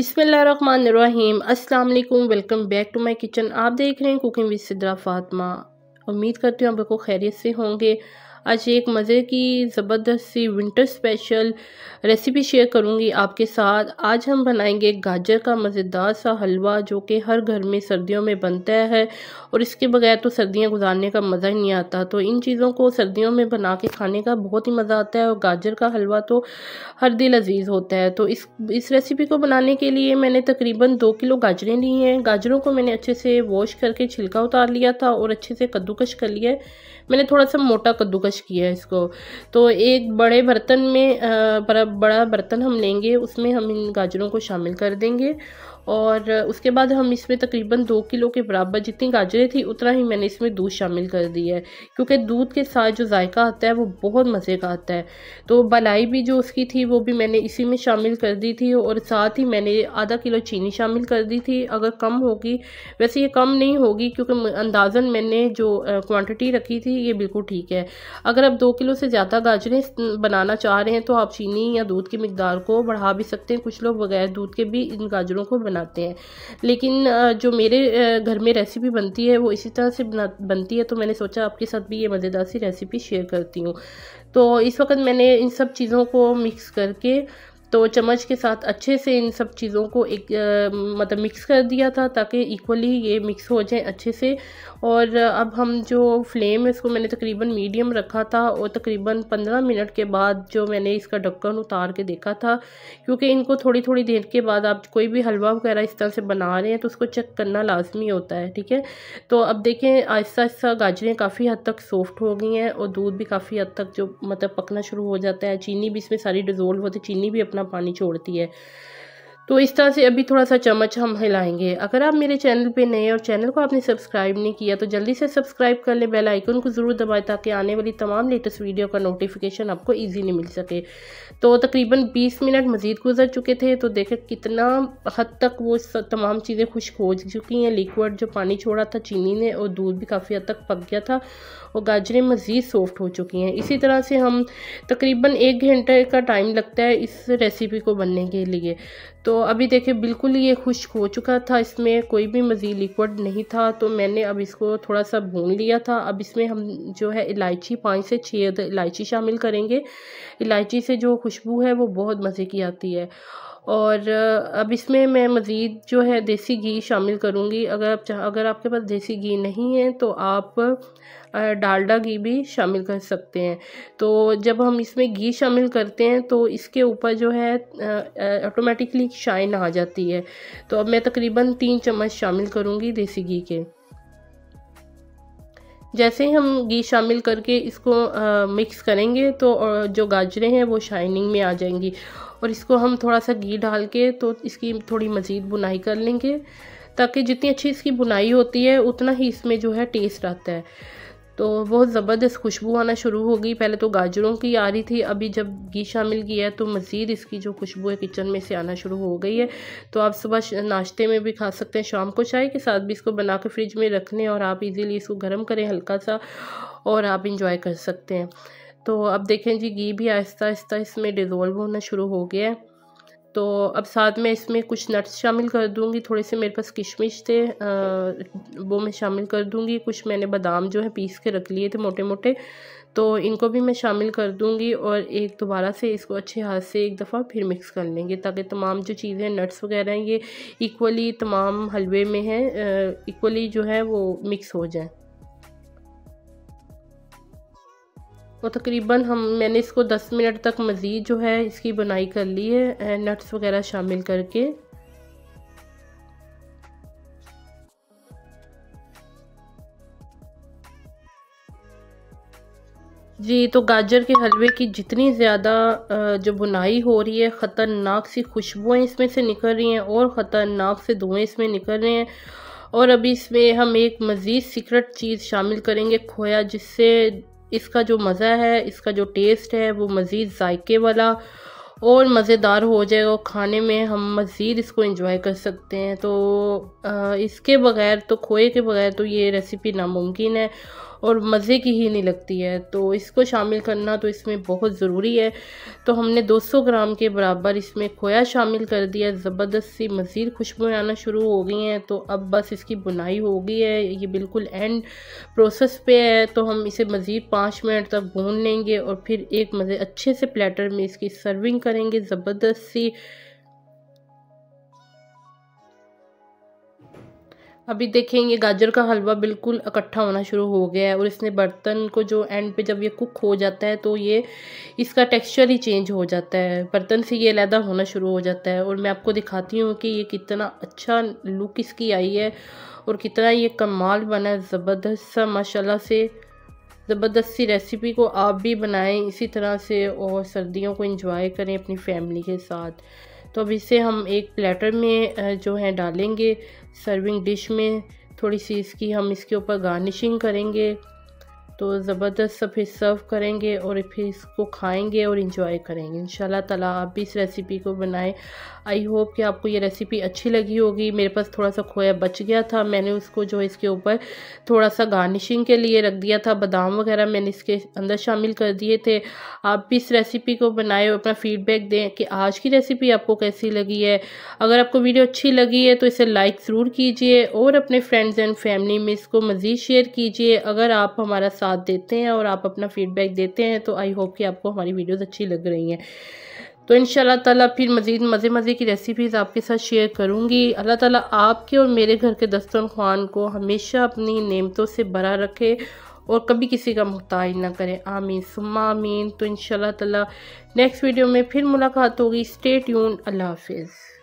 बिसमीम अस्सलाम welcome back to my kitchen आप देख रहे हैं कुकिंग विद सिद्रा फातमा उम्मीद करती हूँ आप लोग खैरियत से होंगे आज एक मज़े की ज़बरदस्त सी विंटर स्पेशल रेसिपी शेयर करूँगी आपके साथ आज हम बनाएंगे गाजर का मज़ेदार सा हलवा जो कि हर घर में सर्दियों में बनता है और इसके बगैर तो सर्दियाँ गुजारने का मज़ा ही नहीं आता तो इन चीज़ों को सर्दियों में बना के खाने का बहुत ही मज़ा आता है और गाजर का हलवा तो हर दिल अजीज़ होता है तो इस इस रेसिपी को बनाने के लिए मैंने तकरीबन दो किलो गाजरें ली हैं गाजरों को मैंने अच्छे से वॉश करके छिलका उतार लिया था और अच्छे से कद्दूकश कर लिया है मैंने थोड़ा सा मोटा कद्दूकश खुश किया इसको तो एक बड़े बर्तन में बड़ा बड़ा बर्तन हम लेंगे उसमें हम इन गाजरों को शामिल कर देंगे और उसके बाद हम इसमें तकरीबन दो किलो के बराबर जितनी गाजरें थी उतना ही मैंने इसमें दूध शामिल कर दिया है क्योंकि दूध के साथ जो जायका आता है वो बहुत मज़े का आता है तो बलाई भी जो उसकी थी वो भी मैंने इसी में शामिल कर दी थी और साथ ही मैंने आधा किलो चीनी शामिल कर दी थी अगर कम होगी वैसे ये कम नहीं होगी क्योंकि अंदाजन मैंने जो क्वान्टिटी रखी थी ये बिल्कुल ठीक है अगर आप दो किलो से ज़्यादा गाजरें बनाना चाह रहे हैं तो आप चीनी या दूध की मकदार को बढ़ा भी सकते हैं कुछ लोग बगैर दूध के भी इन गाजरों को बनाते हैं लेकिन जो मेरे घर में रेसिपी बनती है वो इसी तरह से बना बनती है तो मैंने सोचा आपके साथ भी ये मज़ेदार सी रेसिपी शेयर करती हूँ तो इस वक्त मैंने इन सब चीज़ों को मिक्स करके तो चम्मच के साथ अच्छे से इन सब चीज़ों को एक आ, मतलब मिक्स कर दिया था ताकि इक्वली ये मिक्स हो जाए अच्छे से और अब हम जो फ्लेम है इसको मैंने तकरीबन मीडियम रखा था और तकरीबन पंद्रह मिनट के बाद जो मैंने इसका ढक्कन उतार के देखा था क्योंकि इनको थोड़ी थोड़ी देर के बाद आप कोई भी हलवा वगैरह इस तरह से बना रहे हैं तो उसको चेक करना लाजमी होता है ठीक है तो अब देखें आहिस्ता आहिस्ता गाजरें काफ़ी हद तक सॉफ्ट हो गई हैं और दूध भी काफ़ी हद तक जो मतलब पकना शुरू हो जाता है चीनी भी इसमें सारी डिज़ोल्व होती चीनी भी अपना अपना पानी छोड़ती है तो इस तरह से अभी थोड़ा सा चम्मच हम हिलाएंगे अगर आप मेरे चैनल पे नए और चैनल को आपने सब्सक्राइब नहीं किया तो जल्दी से सब्सक्राइब कर लें बेल आइकन को ज़रूर दबाएं ताकि आने वाली तमाम लेटेस्ट वीडियो का नोटिफिकेशन आपको ईजीली मिल सके तो तकरीबन 20 मिनट मज़ीद गुजर चुके थे तो देखें कितना हद तक वो तमाम चीज़ें खुश्क हो चुकी हैं लिक्विड जो पानी छोड़ा था चीनी ने और दूध भी काफ़ी हद तक पक गया था और गाजरें मज़ीद सॉफ्ट हो चुकी हैं इसी तरह से हम तकरीबन एक घंटे का टाइम लगता है इस रेसिपी को बनने के लिए तो अभी देखें बिल्कुल ये खुश्क हो चुका था इसमें कोई भी मज़ीद लिक्विड नहीं था तो मैंने अब इसको थोड़ा सा भून लिया था अब इसमें हम जो है इलायची पाँच से छः इलायची शामिल करेंगे इलायची से जो खुशबू है वो बहुत मज़े की आती है और अब इसमें मैं मज़ीद जो है देसी घी शामिल करूँगी अगर आप चाह अगर आपके पास देसी घी नहीं है तो आप डालडा घी भी शामिल कर सकते हैं तो जब हम इसमें घी शामिल करते हैं तो इसके ऊपर जो है ऑटोमेटिकली शाइन आ जाती है तो अब मैं तकरीबन तीन चम्मच शामिल करूँगी देसी घी के जैसे ही हम घी शामिल करके इसको आ, मिक्स करेंगे तो जो गाजरें हैं वो शाइनिंग में आ जाएंगी और इसको हम थोड़ा सा घी डाल के तो इसकी थोड़ी मज़ीद बुनाई कर लेंगे ताकि जितनी अच्छी इसकी बुनाई होती है उतना ही इसमें जो है टेस्ट आता है तो बहुत ज़बरदस्त खुशबू आना शुरू हो गई पहले तो गाजरों की आ रही थी अभी जब घी शामिल किया है तो मज़ीद इसकी जो खुशबू है किचन में से आना शुरू हो गई है तो आप सुबह नाश्ते में भी खा सकते हैं शाम को चाय के साथ भी इसको बना कर फ्रिज में रख लें और आप इजीली इसको गर्म करें हल्का सा और आप इंजॉय कर सकते हैं तो अब देखें जी घी भी आहिस्ता आहिस्ता इसमें डिज़ोल्व होना शुरू हो गया है तो अब साथ में इसमें कुछ नट्स शामिल कर दूंगी थोड़े से मेरे पास किशमिश थे आ, वो मैं शामिल कर दूंगी कुछ मैंने बादाम जो है पीस के रख लिए थे मोटे मोटे तो इनको भी मैं शामिल कर दूंगी और एक दोबारा से इसको अच्छे हाथ से एक दफ़ा फिर मिक्स कर लेंगे ताकि तमाम जो चीज़ें नट्स वगैरह हैं ये इक्वली तमाम हलवे में हैं इक्वली जो है वो मिक्स हो जाए और तो तकरीबन हम मैंने इसको 10 मिनट तक मज़ीद जो है इसकी बुनाई कर ली है एंड नट्स वगैरह शामिल करके जी तो गाजर के हलवे की जितनी ज़्यादा जो बुनाई हो रही है ख़तरनाक सी खुशबुएं इसमें से निकल रही हैं और ख़तरनाक से धुएँ इसमें निकल रहे हैं और अभी इसमें हम एक मज़ीद सीक्रेट चीज़ शामिल करेंगे खोया जिससे इसका जो मज़ा है इसका जो टेस्ट है वो मज़ीद जायके वाला और मज़ेदार हो जाएगा खाने में हम मज़ीद इसको इंजॉय कर सकते हैं तो आ, इसके बगैर तो खोए के बगैर तो ये रेसिपी नामुमकिन है और मज़े की ही नहीं लगती है तो इसको शामिल करना तो इसमें बहुत ज़रूरी है तो हमने 200 ग्राम के बराबर इसमें खोया शामिल कर दिया ज़बरदस्त सी मज़ीद खुशबू आना शुरू हो गई हैं तो अब बस इसकी बुनाई हो गई है ये बिल्कुल एंड प्रोसेस पे है तो हम इसे मज़ीद पाँच मिनट तक भून लेंगे और फिर एक मज़े अच्छे से प्लेटर में इसकी सर्विंग करेंगे ज़बरदस्त सी अभी देखेंगे गाजर का हलवा बिल्कुल इकट्ठा होना शुरू हो गया है और इसने बर्तन को जो एंड पे जब ये कुक हो जाता है तो ये इसका टेक्सचर ही चेंज हो जाता है बर्तन से ये लैदा होना शुरू हो जाता है और मैं आपको दिखाती हूँ कि ये कितना अच्छा लुक इसकी आई है और कितना ये कमाल बना है ज़बरदस्त सा माशाल्लाह से ज़बरदस्त सी रेसिपी को आप भी बनाएँ इसी तरह से और सर्दियों को इंजॉय करें अपनी फैमिली के साथ तो अब इसे हम एक प्लेटर में जो है डालेंगे सर्विंग डिश में थोड़ी सी इसकी हम इसके ऊपर गार्निशिंग करेंगे तो ज़बरदस्त सब फिर सर्व करेंगे और फिर इसको खाएंगे और इंजॉय करेंगे इन ताला आप भी इस रेसिपी को बनाएं आई होप कि आपको ये रेसिपी अच्छी लगी होगी मेरे पास थोड़ा सा खोया बच गया था मैंने उसको जो इसके ऊपर थोड़ा सा गार्निशिंग के लिए रख दिया था बादाम वगैरह मैंने इसके अंदर शामिल कर दिए थे आप भी इस रेसिपी को बनाए और अपना फीडबैक दें कि आज की रेसिपी आपको कैसी लगी है अगर आपको वीडियो अच्छी लगी है तो इसे लाइक ज़रूर कीजिए और अपने फ्रेंड्स एंड फैमिली में इसको मज़ीद शेयर कीजिए अगर आप हमारा साथ साथ देते हैं और आप अपना फीडबैक देते हैं तो आई होप कि आपको हमारी वीडियोज़ अच्छी लग रही हैं तो इन ताला फिर मज़ीद मज़े मज़े की रेसिपीज़ आपके साथ शेयर करूँगी अल्लाह ताला आपके और मेरे घर के दस्तरखान को हमेशा अपनी नेमतों से भरा रखे और कभी किसी का मुहताज ना करें आमीन सुमा आमीन तो इन ताला नेक्स्ट वीडियो में फिर मुलाकात होगी स्टेट यून अल्लाह हाफिज़